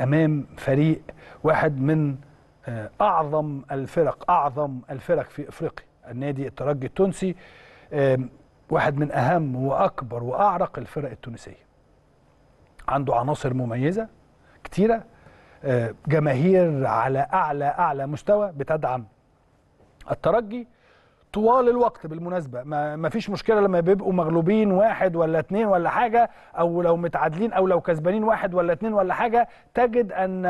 امام فريق واحد من آه، اعظم الفرق اعظم الفرق في افريقيا النادي الترجي التونسي آه، واحد من اهم واكبر واعرق الفرق التونسيه عنده عناصر مميزه كتيره آه، جماهير على اعلى اعلى مستوى بتدعم الترجي طوال الوقت بالمناسبه ما, فيش مشكله لما بيبقوا مغلوبين واحد ولا اتنين ولا حاجه او لو متعادلين او لو كسبانين واحد ولا اتنين ولا حاجه تجد ان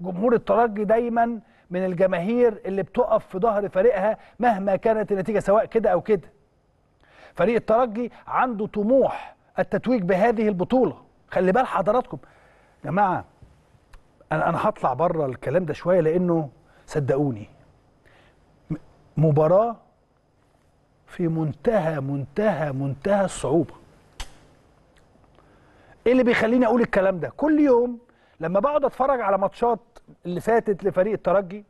جمهور الترجي دايما من الجماهير اللي بتقف في ظهر فريقها مهما كانت النتيجه سواء كده او كده فريق الترجي عنده طموح التتويج بهذه البطوله خلي بال حضراتكم يا جماعه انا انا هطلع بره الكلام ده شويه لانه صدقوني مباراه في منتهى منتهى منتهى الصعوبه ايه اللي بيخليني اقول الكلام ده كل يوم لما بقعد اتفرج على ماتشات اللي فاتت لفريق الترجي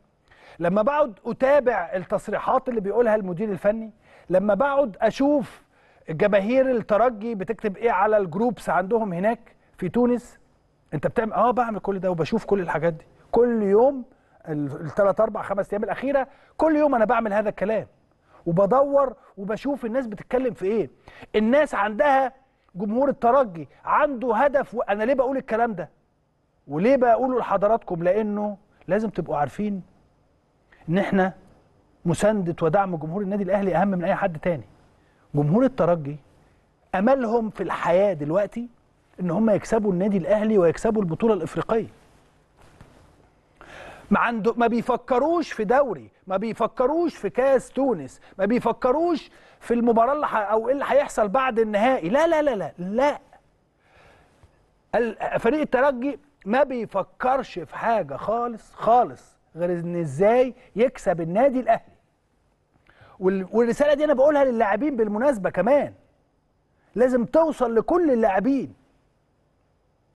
لما بقعد اتابع التصريحات اللي بيقولها المدير الفني لما بقعد اشوف جماهير الترجي بتكتب ايه على الجروبس عندهم هناك في تونس انت بتعمل اه بعمل كل ده وبشوف كل الحاجات دي كل يوم الثلاث اربع خمس ايام الاخيره كل يوم انا بعمل هذا الكلام وبدور وبشوف الناس بتتكلم في ايه الناس عندها جمهور الترجي عنده هدف وانا ليه بقول الكلام ده وليه بقوله لحضراتكم لانه لازم تبقوا عارفين ان احنا مساندة ودعم جمهور النادي الاهلي اهم من اي حد تاني جمهور الترجي املهم في الحياة دلوقتي ان هم يكسبوا النادي الاهلي ويكسبوا البطولة الافريقية ما عنده ما بيفكروش في دوري ما بيفكروش في كاس تونس ما بيفكروش في المباراه اللي او ايه اللي هيحصل بعد النهائي لا لا لا لا لا فريق الترجي ما بيفكرش في حاجه خالص خالص غير ان ازاي يكسب النادي الاهلي والرساله دي انا بقولها للاعبين بالمناسبه كمان لازم توصل لكل اللاعبين